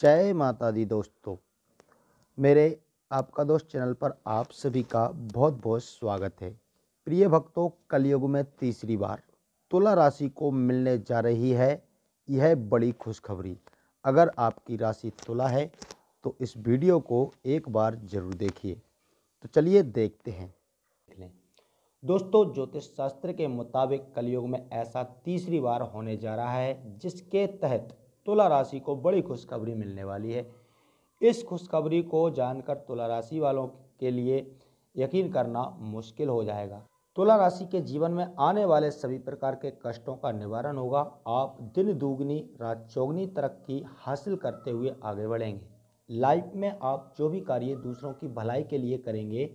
जय माता दी दोस्तों मेरे आपका दोस्त चैनल पर आप सभी का बहुत बहुत स्वागत है प्रिय भक्तों कलयुग में तीसरी बार तुला राशि को मिलने जा रही है यह बड़ी खुशखबरी अगर आपकी राशि तुला है तो इस वीडियो को एक बार जरूर देखिए तो चलिए देखते हैं दोस्तों ज्योतिष शास्त्र के मुताबिक कलयुग में ऐसा तीसरी बार होने जा रहा है जिसके तहत तुला राशि को बड़ी खुशखबरी मिलने वाली है इस खुशखबरी को जानकर तुला राशि वालों के लिए यकीन करना मुश्किल हो जाएगा तुला राशि के जीवन में आने वाले सभी प्रकार के कष्टों का निवारण होगा आप दिन दुगनी रात चौगनी तरक्की हासिल करते हुए आगे बढ़ेंगे लाइफ में आप जो भी कार्य दूसरों की भलाई के लिए करेंगे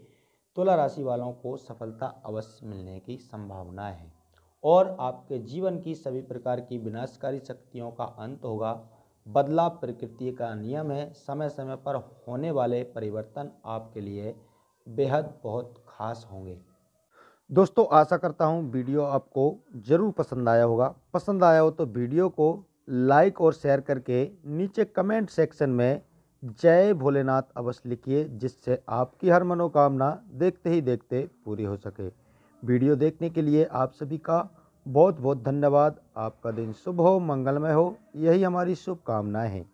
तुला राशि वालों को सफलता अवश्य मिलने की संभावना है और आपके जीवन की सभी प्रकार की विनाशकारी शक्तियों का अंत होगा बदलाव प्रकृति का नियम है समय समय पर होने वाले परिवर्तन आपके लिए बेहद बहुत खास होंगे दोस्तों आशा करता हूँ वीडियो आपको ज़रूर पसंद आया होगा पसंद आया हो तो वीडियो को लाइक और शेयर करके नीचे कमेंट सेक्शन में जय भोलेनाथ अवश्य लिखिए जिससे आपकी हर मनोकामना देखते ही देखते पूरी हो सके वीडियो देखने के लिए आप सभी का बहुत बहुत धन्यवाद आपका दिन शुभ हो मंगलमय हो यही हमारी शुभकामनाएँ हैं